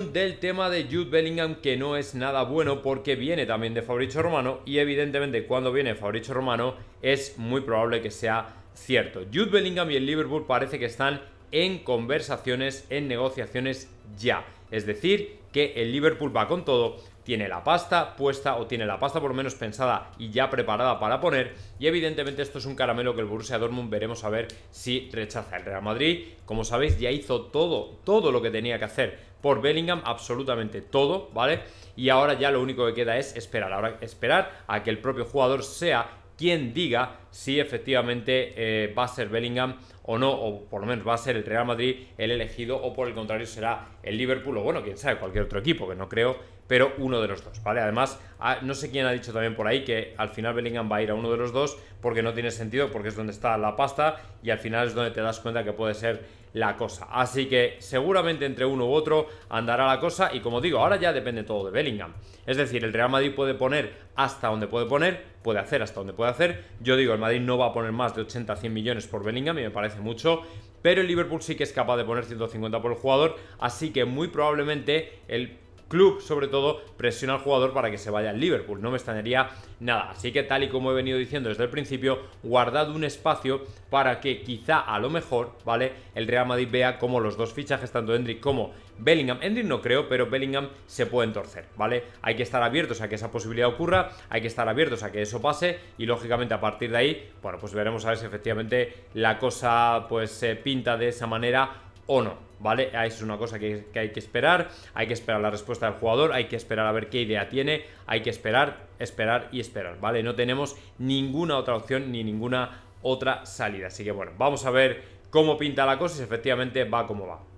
del tema de Jude Bellingham que no es nada bueno porque viene también de Fabricio Romano y evidentemente cuando viene Fabricio Romano es muy probable que sea cierto. Jude Bellingham y el Liverpool parece que están en conversaciones, en negociaciones ya. Es decir, que el Liverpool va con todo tiene la pasta puesta o tiene la pasta por lo menos pensada y ya preparada para poner y evidentemente esto es un caramelo que el Borussia Dortmund veremos a ver si rechaza el Real Madrid. Como sabéis ya hizo todo, todo lo que tenía que hacer por Bellingham, absolutamente todo, ¿vale? Y ahora ya lo único que queda es esperar, ahora esperar a que el propio jugador sea quien diga si efectivamente eh, va a ser Bellingham o no, o por lo menos va a ser el Real Madrid el elegido, o por el contrario será el Liverpool, o bueno, quién sabe, cualquier otro equipo, que no creo, pero uno de los dos, ¿vale? Además, ah, no sé quién ha dicho también por ahí que al final Bellingham va a ir a uno de los dos, porque no tiene sentido, porque es donde está la pasta, y al final es donde te das cuenta que puede ser la cosa. Así que seguramente entre uno u otro andará la cosa, y como digo, ahora ya depende todo de Bellingham. Es decir, el Real Madrid puede poner hasta donde puede poner, puede hacer hasta donde puede hacer. Yo digo, el Madrid no va a poner más de 80-100 millones por Bellingham, y me parece mucho. Pero el Liverpool sí que es capaz de poner 150 por el jugador, así que muy probablemente el club, sobre todo, presiona al jugador para que se vaya al Liverpool. No me extrañaría nada. Así que, tal y como he venido diciendo desde el principio, guardad un espacio para que quizá a lo mejor, ¿vale? El Real Madrid vea como los dos fichajes, tanto Hendrick como Bellingham. Hendrick no creo, pero Bellingham se pueden torcer, ¿vale? Hay que estar abiertos a que esa posibilidad ocurra, hay que estar abiertos a que eso pase y lógicamente a partir de ahí, bueno, pues veremos a ver si efectivamente la cosa pues se pinta de esa manera o no. ¿Vale? Ah, es una cosa que, que, hay que esperar. Hay que esperar la respuesta del jugador. Hay que esperar a ver qué idea tiene. Hay que esperar, esperar y esperar. ¿Vale? No tenemos ninguna otra opción ni ninguna otra salida. Así que bueno, vamos a ver cómo pinta la cosa y si efectivamente va como va.